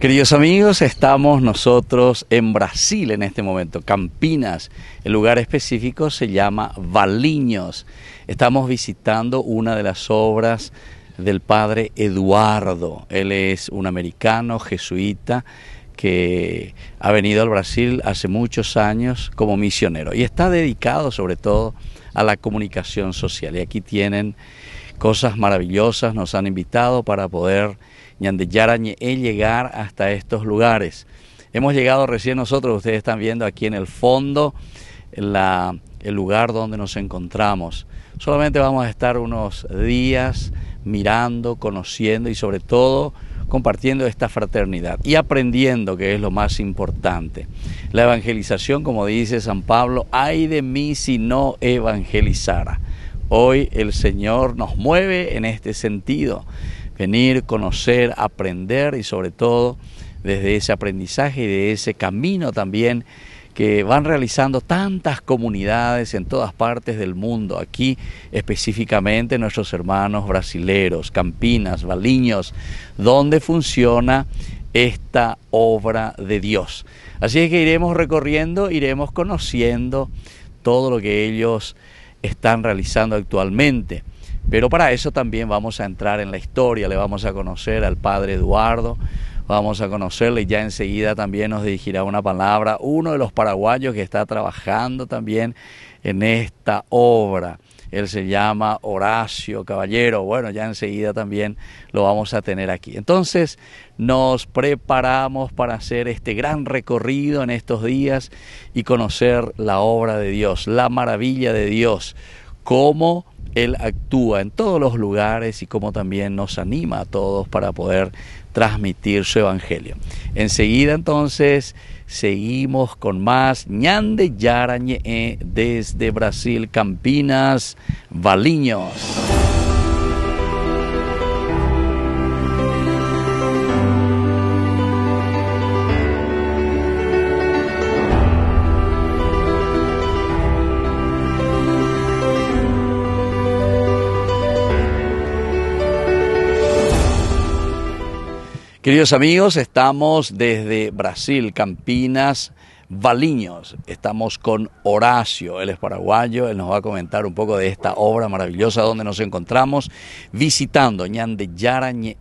Queridos amigos, estamos nosotros en Brasil en este momento, Campinas. El lugar específico se llama Valiños. Estamos visitando una de las obras del padre Eduardo. Él es un americano jesuita que ha venido al Brasil hace muchos años como misionero y está dedicado sobre todo a la comunicación social. Y aquí tienen cosas maravillosas, nos han invitado para poder andar he llegar hasta estos lugares. Hemos llegado recién nosotros, ustedes están viendo aquí en el fondo el lugar donde nos encontramos. Solamente vamos a estar unos días mirando, conociendo y sobre todo compartiendo esta fraternidad y aprendiendo, que es lo más importante. La evangelización, como dice San Pablo, ay de mí si no evangelizara. Hoy el Señor nos mueve en este sentido venir, conocer, aprender y sobre todo desde ese aprendizaje y de ese camino también que van realizando tantas comunidades en todas partes del mundo, aquí específicamente nuestros hermanos brasileros, Campinas, Baliños, donde funciona esta obra de Dios. Así es que iremos recorriendo, iremos conociendo todo lo que ellos están realizando actualmente. Pero para eso también vamos a entrar en la historia, le vamos a conocer al padre Eduardo, vamos a conocerle y ya enseguida también nos dirigirá una palabra uno de los paraguayos que está trabajando también en esta obra. Él se llama Horacio Caballero. Bueno, ya enseguida también lo vamos a tener aquí. Entonces nos preparamos para hacer este gran recorrido en estos días y conocer la obra de Dios, la maravilla de Dios, cómo él actúa en todos los lugares y como también nos anima a todos para poder transmitir su evangelio. Enseguida entonces seguimos con más Ñande Yarañe eh, desde Brasil, Campinas, Valiños. Queridos amigos, estamos desde Brasil, Campinas, Baliños. Estamos con Horacio, él es paraguayo, él nos va a comentar un poco de esta obra maravillosa donde nos encontramos visitando Yarañe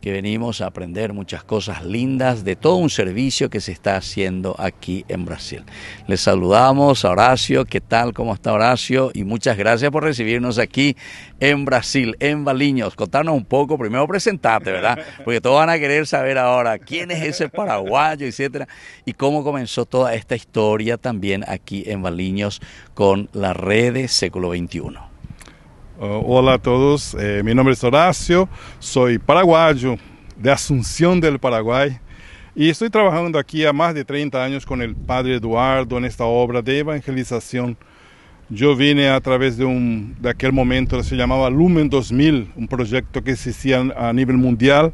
que venimos a aprender muchas cosas lindas de todo un servicio que se está haciendo aquí en Brasil. Les saludamos a Horacio, ¿qué tal? ¿Cómo está Horacio? Y muchas gracias por recibirnos aquí en Brasil, en Baliños. Contanos un poco, primero presentarte, ¿verdad? Porque todos van a querer saber ahora quién es ese paraguayo, etcétera, y cómo comenzó toda esta historia también aquí en Baliños con la red de Século XXI. Oh, hola a todos, eh, mi nombre es Horacio, soy paraguayo de Asunción del Paraguay y estoy trabajando aquí a más de 30 años con el Padre Eduardo en esta obra de evangelización. Yo vine a través de un, de aquel momento se llamaba Lumen 2000, un proyecto que existía a nivel mundial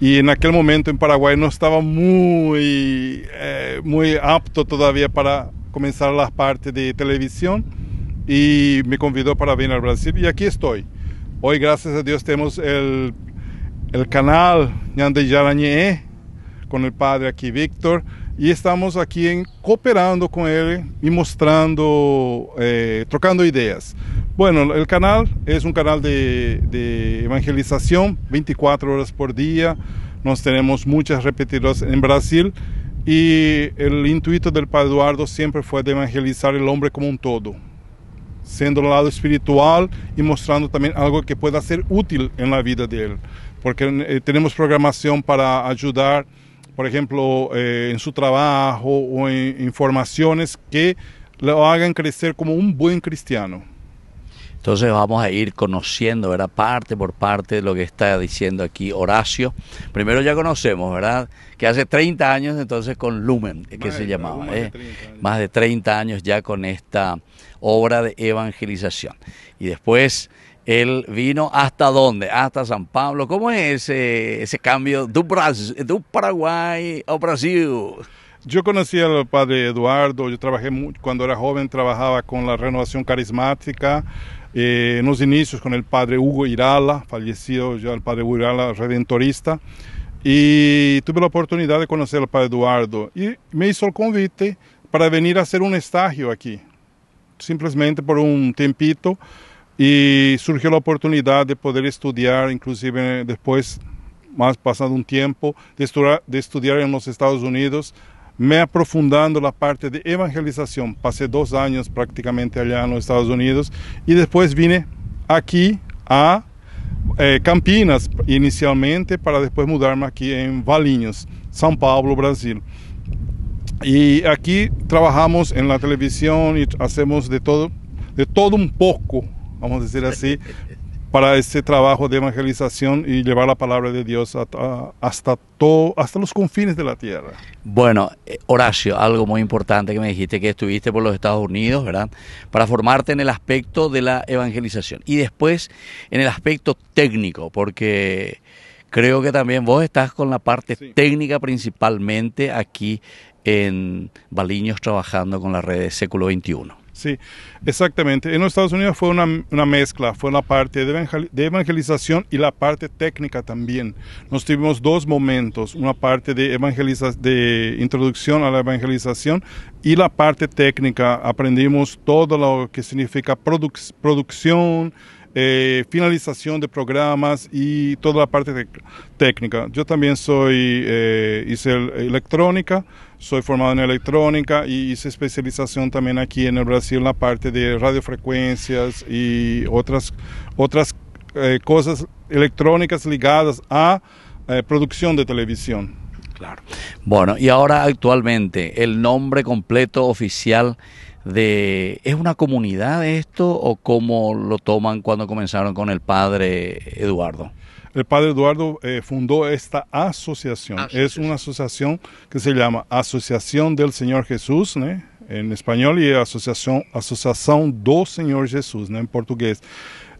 y en aquel momento en Paraguay no estaba muy, eh, muy apto todavía para comenzar las partes de televisión y me convidó para venir al Brasil y aquí estoy. Hoy, gracias a Dios, tenemos el, el canal Ñande Yarañé ¿eh? con el padre aquí, Víctor, y estamos aquí en, cooperando con él y mostrando, eh, trocando ideas. Bueno, el canal es un canal de, evangelización 24 horas por día. Nos tenemos muchas repetidas en Brasil y el intuito del padre Eduardo siempre fue de evangelizar el hombre como un todo, siendo el lado espiritual y mostrando también algo que pueda ser útil en la vida de él. Porque eh, tenemos programación para ayudar, por ejemplo, eh, en su trabajo o en informaciones que lo hagan crecer como un buen cristiano. Entonces vamos a ir conociendo, ¿verdad? Parte por parte de lo que está diciendo aquí Horacio. Primero ya conocemos, ¿verdad? Que hace 30 años entonces con Lumen, que se llamaba, más, eh? de 30 más de 30 ¿eh? años ya con esta obra de evangelización. Y después él vino hasta dónde? Hasta San Pablo. ¿Cómo es ese, ese cambio de Brasil, Paraguay a Brasil? Yo conocí al padre Eduardo, yo trabajé mucho, cuando era joven, trabajaba con la renovación carismática eh, en los inicios con el padre Hugo Irala, fallecido ya el padre Hugo Irala, redentorista, y tuve la oportunidad de conocer al padre Eduardo y me hizo el convite para venir a hacer un estagio aquí, simplemente por un tiempito, y surgió la oportunidad de poder estudiar, inclusive después, más pasado un tiempo, de, de estudiar en los Estados Unidos me aprofundando la parte de evangelización. Pasé dos años prácticamente allá en los Estados Unidos y después vine aquí a eh, Campinas inicialmente para después mudarme aquí en Valinhos, São Paulo, Brasil. Y aquí trabajamos en la televisión y hacemos de todo, de todo un poco, vamos a decir así, para este trabajo de evangelización y llevar la palabra de Dios hasta, los confines de la tierra. Bueno, eh, Horacio, algo muy importante que me dijiste que estuviste por los Estados Unidos, ¿verdad? Para formarte en el aspecto de la evangelización y después en el aspecto técnico, porque creo que también vos estás con la parte técnica principalmente aquí en Baliños trabajando con la red de Século XXI. Sí, exactamente. En Estados Unidos fue una, una mezcla, fue la parte de, evangelización y la parte técnica también. Nos tuvimos dos momentos, una parte de, evangeliza de introducción a la evangelización y la parte técnica. Aprendimos todo lo que significa produc producción, eh, finalización de programas y toda la parte técnica. Yo también soy, eh, hice electrónica, soy formado en electrónica y hice especialización también aquí en el Brasil en la parte de radiofrecuencias y otras, otras eh, cosas electrónicas ligadas a producción de televisión. Claro. Bueno, y ahora actualmente el nombre completo oficial de ¿es una comunidad esto o cómo lo toman cuando comenzaron con el padre Eduardo? El padre Eduardo eh, fundó esta asociación. Es una asociación que se llama Asociación del Señor Jesús, en español y Asociación do Senhor Jesus, en portugués.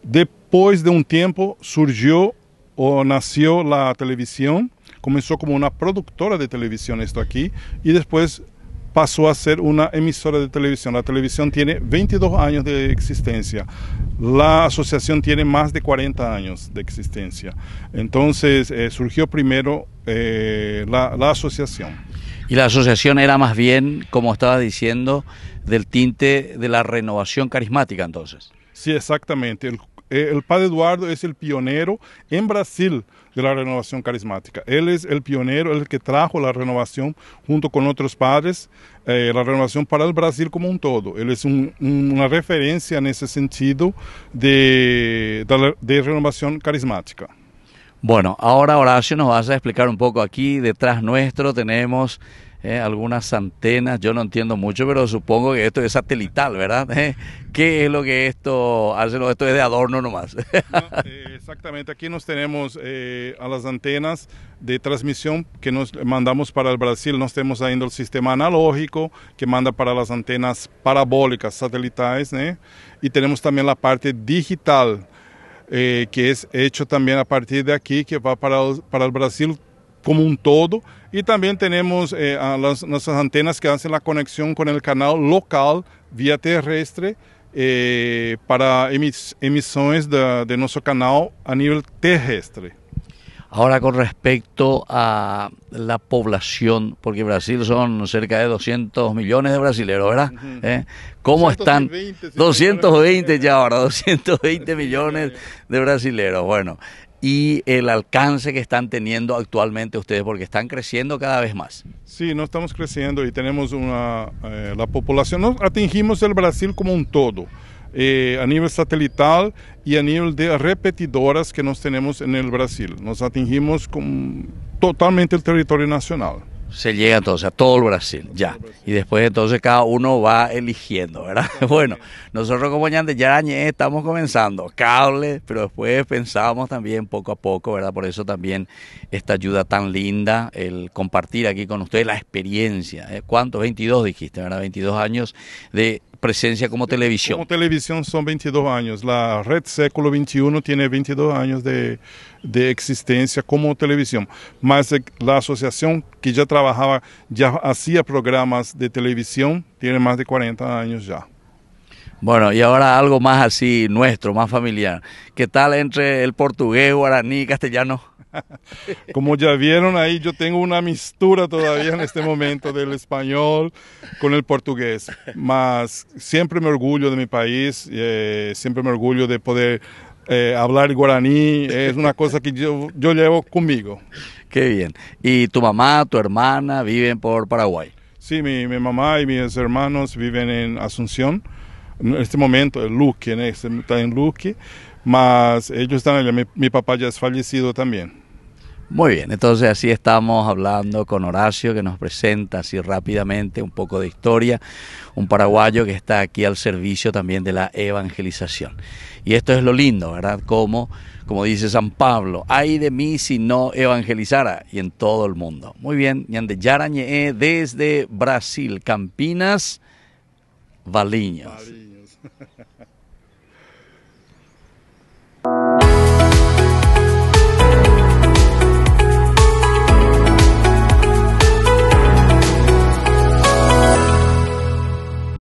Después de un tiempo surgió o nació la televisión. Comenzó como una productora de televisión esto aquí y después pasó a ser una emisora de televisión. La televisión tiene 22 años de existencia. La asociación tiene más de 40 años de existencia. Entonces eh, surgió primero eh, la, asociación. Y la asociación era más bien, como estaba diciendo, del tinte de la renovación carismática entonces. Sí, exactamente. Eh, el padre Eduardo es el pionero en Brasil de la renovación carismática. Él es el pionero, el que trajo la renovación junto con otros padres, eh, la renovación para el Brasil como un todo. Él es una referencia en ese sentido de, renovación carismática. Bueno, ahora Horacio nos vas a explicar un poco aquí. Detrás nuestro tenemos ¿eh? algunas antenas, yo no entiendo mucho, pero supongo que esto es satelital, ¿verdad? ¿Eh? ¿Qué es lo que esto hace? Esto es de adorno nomás. Eh, exactamente, aquí nos tenemos a las antenas de transmisión que nos mandamos para el Brasil, nos tenemos ahí el sistema analógico que manda para las antenas parabólicas, satelitales, y tenemos también la parte digital. que es hecho también a partir de aquí, que va para para el Brasil como un todo y también tenemos eh, las, nuestras antenas que hacen la conexión con el canal local vía terrestre eh, para emis, emisiones de, nuestro canal a nivel terrestre. Ahora con respecto a la población, porque Brasil son cerca de 200 millones de brasileros, ¿verdad? ¿Eh? ¿Cómo están? 220 ya ahora, 220 millones de brasileros. Bueno, y el alcance que están teniendo actualmente ustedes, porque están creciendo cada vez más. Sí, no estamos creciendo y tenemos una, eh, la población, nos atingimos el Brasil como un todo. Eh, a nivel satelital y a nivel de repetidoras que nos tenemos en el Brasil. Nos atingimos con totalmente el territorio nacional se llega entonces a todo el Brasil, ya. Y después entonces cada uno va eligiendo, ¿verdad? Bueno, nosotros como ya estamos comenzando, cable, pero después pensamos también poco a poco, ¿verdad? Por eso también esta ayuda tan linda, el compartir aquí con ustedes la experiencia. ¿eh? ¿Cuántos? 22 dijiste, ¿verdad? 22 años de presencia como televisión. Como televisión son 22 años. La red Século 21 tiene 22 años de, existencia como televisión. Más la asociación que ya trabajaba, ya hacía programas de televisión, tiene más de 40 años ya. Bueno, y ahora algo más así nuestro, más familiar. ¿Qué tal entre el portugués, guaraní, castellano? Como ya vieron ahí, yo tengo una mistura todavía en este momento del español con el portugués. Mas siempre me orgullo de mi país, eh, siempre me orgullo de poder eh, hablar guaraní. Es una cosa que yo, yo llevo conmigo. Qué bien. ¿Y tu mamá, tu hermana viven por Paraguay? Sí, mi, mi mamá y mis hermanos viven en Asunción. En este momento, El Luque, este, está en Luque. Mas ellos están allá. mi papá ya es fallecido también. Muy bien, entonces así estamos hablando con Horacio que nos presenta así rápidamente un poco de historia, un paraguayo que está aquí al servicio también de la evangelización. Y esto es lo lindo, ¿verdad? Como, como dice San Pablo, hay de mí si no evangelizara y en todo el mundo. Muy bien, Yarañe eh, desde Brasil, Campinas, Valiños.